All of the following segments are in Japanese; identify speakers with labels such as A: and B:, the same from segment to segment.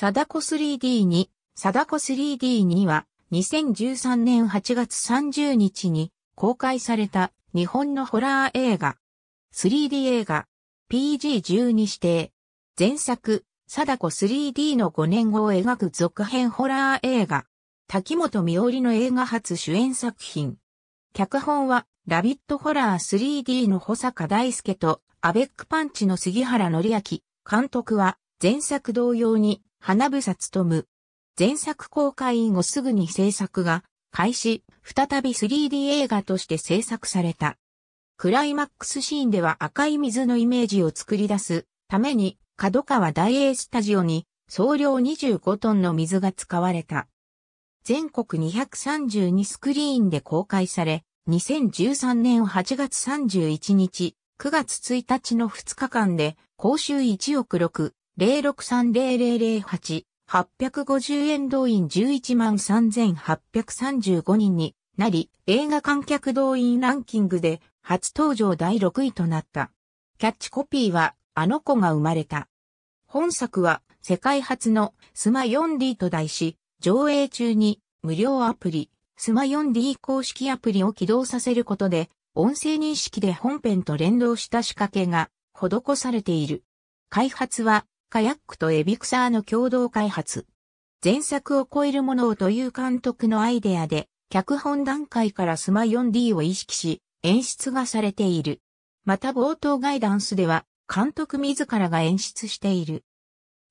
A: サダコ 3D に、サダコ 3D には、2013年8月30日に公開された日本のホラー映画。3D 映画、PG12 指定。前作、サダコ 3D の5年後を描く続編ホラー映画。滝本美織の映画初主演作品。脚本は、ラビットホラー 3D の保坂大輔と、アベックパンチの杉原則明。監督は、前作同様に、花房務。前作公開後すぐに制作が開始、再び 3D 映画として制作された。クライマックスシーンでは赤い水のイメージを作り出すために、角川大英スタジオに総量25トンの水が使われた。全国232スクリーンで公開され、2013年8月31日、9月1日の2日間で、公衆1億6 0 6 3 0 0 0 8 850円動員113,835人になり、映画観客動員ランキングで初登場第6位となった。キャッチコピーは、あの子が生まれた。本作は、世界初のスマ 4D と題し、上映中に無料アプリ、スマ 4D 公式アプリを起動させることで、音声認識で本編と連動した仕掛けが施されている。開発はカヤックとエビクサーの共同開発。前作を超えるものをという監督のアイデアで、脚本段階からスマ 4D を意識し、演出がされている。また冒頭ガイダンスでは、監督自らが演出している。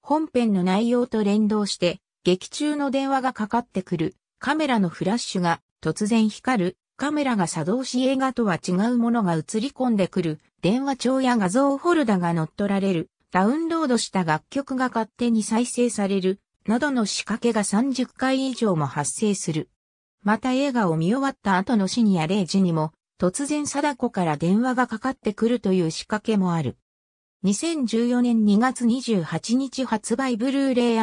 A: 本編の内容と連動して、劇中の電話がかかってくる、カメラのフラッシュが突然光る、カメラが作動し映画とは違うものが映り込んでくる、電話帳や画像フォルダが乗っ取られる、ダウンロードした楽曲が勝手に再生される、などの仕掛けが30回以上も発生する。また映画を見終わった後の深夜0時にも、突然貞子から電話がかかってくるという仕掛けもある。2014年2月28日発売ブルーレイ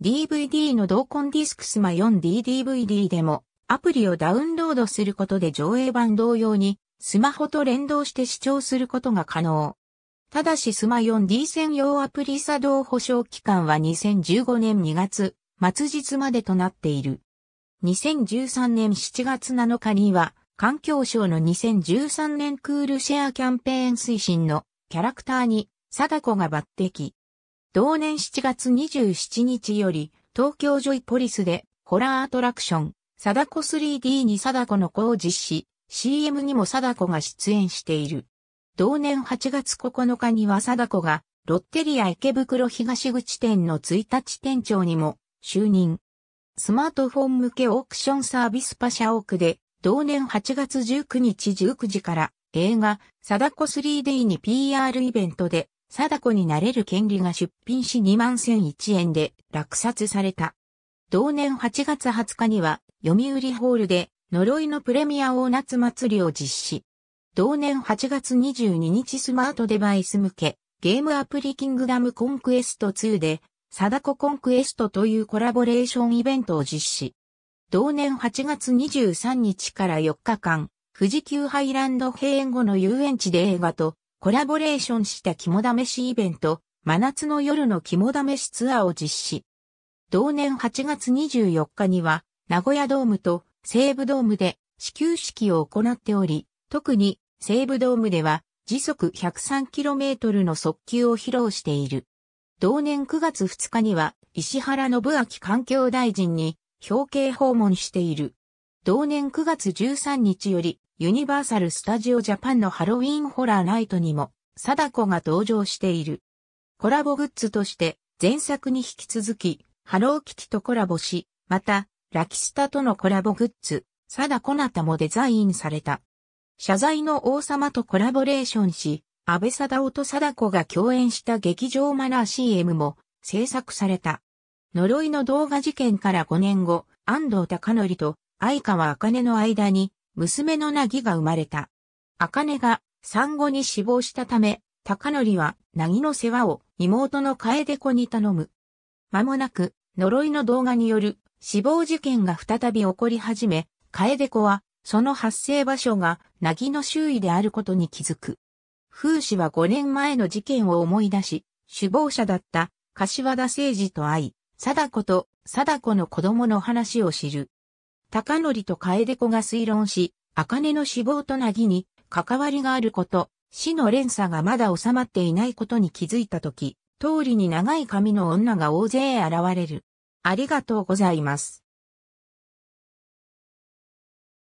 A: &DVD の同梱ディスクスマ 4DDVD でもアプリをダウンロードすることで上映版同様にスマホと連動して視聴することが可能。ただしスマ 4D 専用アプリ作動保証期間は2015年2月末日までとなっている。2013年7月7日には、環境省の2013年クールシェアキャンペーン推進のキャラクターに、貞子が抜擢。同年7月27日より、東京ジョイポリスで、ホラーアトラクション、貞子 3D に貞子の子を実施、CM にも貞子が出演している。同年8月9日には貞子が、ロッテリア池袋東口店の1日店長にも就任。スマートフォン向けオークションサービスパシャオークで、同年8月19日19時から映画、貞子 3D に PR イベントで、貞子になれる権利が出品し2万1001円で落札された。同年8月20日には、読売ホールで、呪いのプレミア大夏祭りを実施。同年8月22日スマートデバイス向け、ゲームアプリキングダムコンクエスト2で、貞子コンクエストというコラボレーションイベントを実施。同年8月23日から4日間、富士急ハイランド閉園後の遊園地で映画とコラボレーションした肝試しイベント、真夏の夜の肝試しツアーを実施。同年8月24日には、名古屋ドームと西武ドームで始球式を行っており、特に西武ドームでは時速 103km の速球を披露している。同年9月2日には石原信明環境大臣に表敬訪問している。同年9月13日よりユニバーサル・スタジオ・ジャパンのハロウィンホラーナイトにも貞子が登場している。コラボグッズとして前作に引き続きハローキティとコラボし、またラキスタとのコラボグッズ、貞子なたもデザインされた。謝罪の王様とコラボレーションし、安倍貞夫と貞子が共演した劇場マナー CM も制作された。呪いの動画事件から5年後、安藤隆則と相川茜の間に娘のなぎが生まれた。茜が産後に死亡したため、隆則はなぎの世話を妹の楓子に頼む。間もなく呪いの動画による死亡事件が再び起こり始め、楓子はその発生場所が、凪の周囲であることに気づく。風氏は5年前の事件を思い出し、首謀者だった柏田誠二と会い、貞子と貞子の子供の話を知る。高則と楓子が推論し、茜の死亡となぎに関わりがあること、死の連鎖がまだ収まっていないことに気づいたとき、通りに長い髪の女が大勢現れる。ありがとうございます。